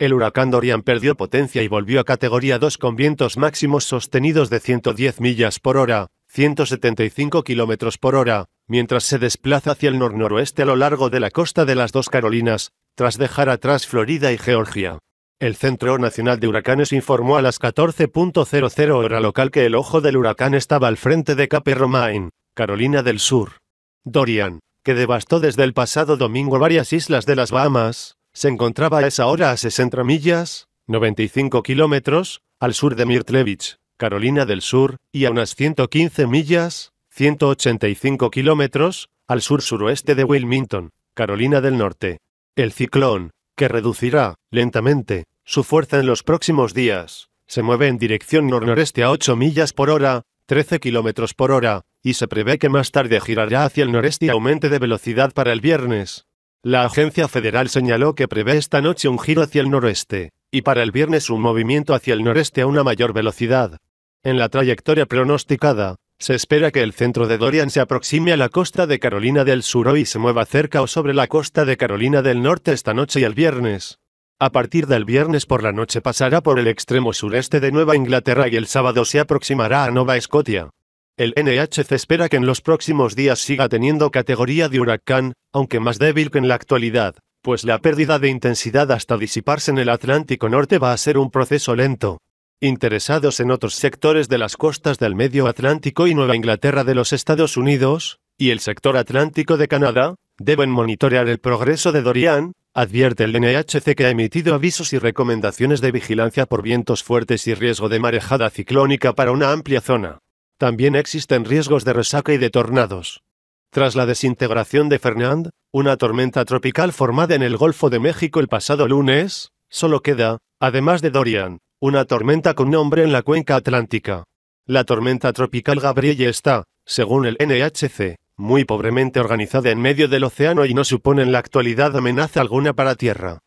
El huracán Dorian perdió potencia y volvió a categoría 2 con vientos máximos sostenidos de 110 millas por hora, 175 kilómetros por hora, mientras se desplaza hacia el nor-noroeste a lo largo de la costa de las dos Carolinas, tras dejar atrás Florida y Georgia. El Centro Nacional de Huracanes informó a las 14.00 hora local que el ojo del huracán estaba al frente de Cape Romain, Carolina del Sur. Dorian, que devastó desde el pasado domingo varias islas de las Bahamas, se encontraba a esa hora a 60 millas, 95 kilómetros, al sur de Mirtlevich, Carolina del Sur, y a unas 115 millas, 185 kilómetros, al sur-suroeste de Wilmington, Carolina del Norte. El ciclón, que reducirá, lentamente, su fuerza en los próximos días, se mueve en dirección nor-noreste a 8 millas por hora, 13 kilómetros por hora, y se prevé que más tarde girará hacia el noreste y aumente de velocidad para el viernes. La agencia federal señaló que prevé esta noche un giro hacia el noroeste, y para el viernes un movimiento hacia el noreste a una mayor velocidad. En la trayectoria pronosticada, se espera que el centro de Dorian se aproxime a la costa de Carolina del Sur hoy y se mueva cerca o sobre la costa de Carolina del Norte esta noche y el viernes. A partir del viernes por la noche pasará por el extremo sureste de Nueva Inglaterra y el sábado se aproximará a Nova Escocia. El NHC espera que en los próximos días siga teniendo categoría de huracán, aunque más débil que en la actualidad, pues la pérdida de intensidad hasta disiparse en el Atlántico Norte va a ser un proceso lento. Interesados en otros sectores de las costas del Medio Atlántico y Nueva Inglaterra de los Estados Unidos, y el sector atlántico de Canadá, deben monitorear el progreso de Dorian, advierte el NHC que ha emitido avisos y recomendaciones de vigilancia por vientos fuertes y riesgo de marejada ciclónica para una amplia zona. También existen riesgos de resaca y de tornados. Tras la desintegración de Fernand, una tormenta tropical formada en el Golfo de México el pasado lunes, solo queda, además de Dorian, una tormenta con nombre en la cuenca atlántica. La tormenta tropical Gabrielle está, según el NHC, muy pobremente organizada en medio del océano y no supone en la actualidad amenaza alguna para tierra.